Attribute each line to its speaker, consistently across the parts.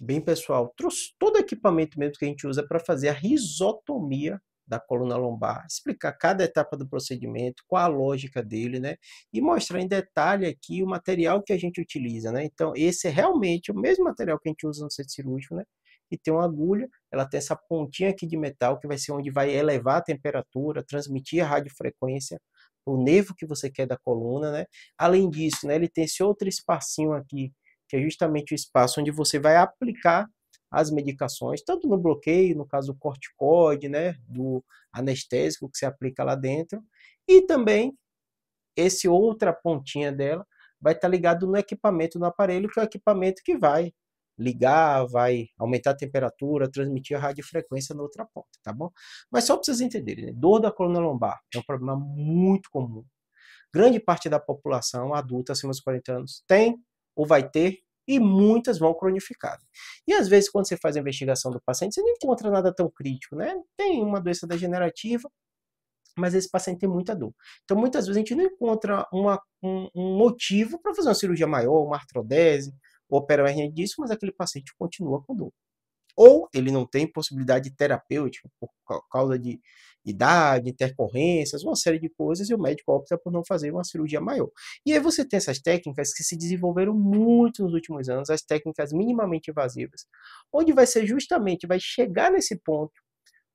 Speaker 1: bem pessoal, trouxe todo o equipamento mesmo que a gente usa para fazer a risotomia da coluna lombar, explicar cada etapa do procedimento, qual a lógica dele, né? E mostrar em detalhe aqui o material que a gente utiliza, né? Então, esse é realmente o mesmo material que a gente usa no centro cirúrgico, né? E tem uma agulha, ela tem essa pontinha aqui de metal que vai ser onde vai elevar a temperatura, transmitir a radiofrequência o nervo que você quer da coluna, né? Além disso, né, ele tem esse outro espacinho aqui que é justamente o espaço onde você vai aplicar as medicações, tanto no bloqueio, no caso do corticoide, né, do anestésico que você aplica lá dentro, e também esse outra pontinha dela vai estar tá ligado no equipamento no aparelho, que é o equipamento que vai ligar, vai aumentar a temperatura, transmitir a radiofrequência na outra ponta, tá bom? Mas só para vocês entenderem, né? dor da coluna lombar é um problema muito comum. Grande parte da população adulta acima dos 40 anos tem ou vai ter, e muitas vão cronificar. E às vezes, quando você faz a investigação do paciente, você não encontra nada tão crítico, né? Tem uma doença degenerativa, mas esse paciente tem muita dor. Então, muitas vezes a gente não encontra uma, um, um, motivo para fazer uma cirurgia maior, uma artrodese, ou operar disso, mas aquele paciente continua com dor ou ele não tem possibilidade terapêutica por causa de idade, intercorrências, uma série de coisas, e o médico opta por não fazer uma cirurgia maior. E aí você tem essas técnicas que se desenvolveram muito nos últimos anos, as técnicas minimamente invasivas, onde vai ser justamente, vai chegar nesse ponto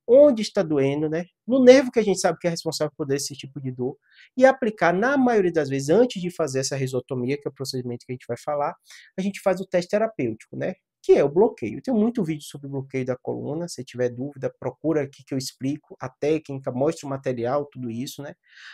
Speaker 1: onde está doendo, né? No nervo que a gente sabe que é responsável por esse tipo de dor e aplicar na maioria das vezes antes de fazer essa risotomia, que é o procedimento que a gente vai falar, a gente faz o teste terapêutico, né? que é o bloqueio. Eu tenho muito vídeo sobre bloqueio da coluna, se tiver dúvida, procura aqui que eu explico a técnica, mostro o material, tudo isso, né?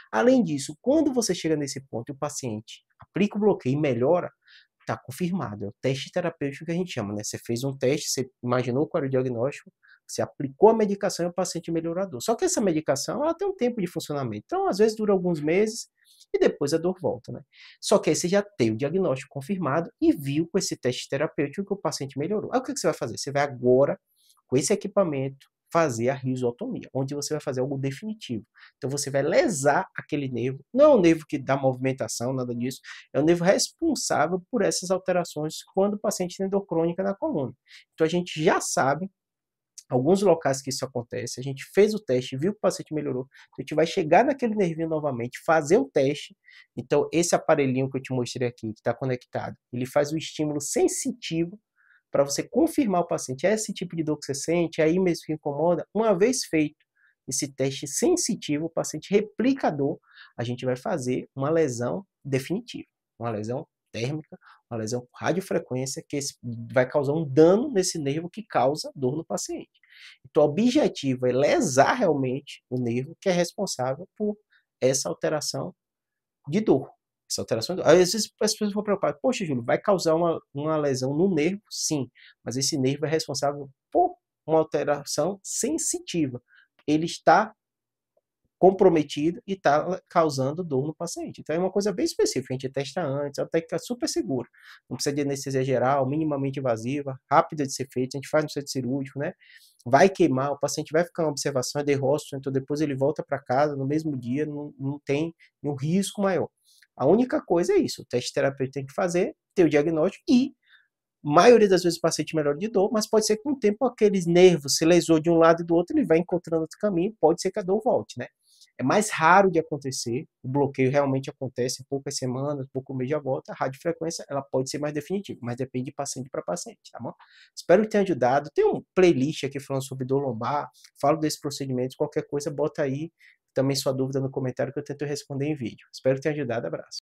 Speaker 1: Além disso, quando você chega nesse ponto e o paciente aplica o bloqueio e melhora, está confirmado. É o teste terapêutico que a gente chama, né? Você fez um teste, você imaginou qual era o diagnóstico, você aplicou a medicação e o paciente melhorador. Só que essa medicação, ela tem um tempo de funcionamento. Então, às vezes dura alguns meses, e depois a dor volta, né? Só que aí você já tem o diagnóstico confirmado e viu com esse teste terapêutico que o paciente melhorou. Aí o que, que você vai fazer? Você vai agora, com esse equipamento, fazer a risotomia, onde você vai fazer algo definitivo. Então você vai lesar aquele nervo, não é o nervo que dá movimentação, nada disso, é o nervo responsável por essas alterações quando o paciente tem dor crônica na coluna. Então a gente já sabe alguns locais que isso acontece, a gente fez o teste, viu que o paciente melhorou, a gente vai chegar naquele nervinho novamente, fazer o teste. Então, esse aparelhinho que eu te mostrei aqui, que está conectado, ele faz o estímulo sensitivo para você confirmar o paciente. É esse tipo de dor que você sente, é aí mesmo que incomoda. Uma vez feito esse teste sensitivo, o paciente replica a dor, a gente vai fazer uma lesão definitiva, uma lesão térmica, uma lesão com radiofrequência, que vai causar um dano nesse nervo que causa dor no paciente. Então, o objetivo é lesar realmente o nervo que é responsável por essa alteração de dor. Essa alteração de dor. Às vezes as pessoas ficam preocupadas, poxa, Júlio, vai causar uma, uma lesão no nervo? Sim, mas esse nervo é responsável por uma alteração sensitiva. Ele está comprometido e está causando dor no paciente. Então é uma coisa bem específica, a gente testa antes, é uma técnica super segura. Não precisa de anestesia geral, minimamente invasiva, rápida de ser feita, a gente faz no centro cirúrgico, né? Vai queimar, o paciente vai ficar em observação, é de rosto, então depois ele volta para casa no mesmo dia, não, não tem um risco maior. A única coisa é isso, o teste terapêutico tem que fazer, ter o diagnóstico e maioria das vezes o paciente melhora de dor, mas pode ser que com o tempo aqueles nervos se lesou de um lado e do outro, ele vai encontrando outro caminho, pode ser que a dor volte, né? É mais raro de acontecer, o bloqueio realmente acontece em poucas semanas, pouco mês de volta, a radiofrequência ela pode ser mais definitiva, mas depende de paciente para paciente, tá bom? Espero que tenha ajudado. Tem um playlist aqui falando sobre dor lombar, falo desses procedimentos, qualquer coisa bota aí também sua dúvida no comentário que eu tento responder em vídeo. Espero que tenha ajudado, abraço.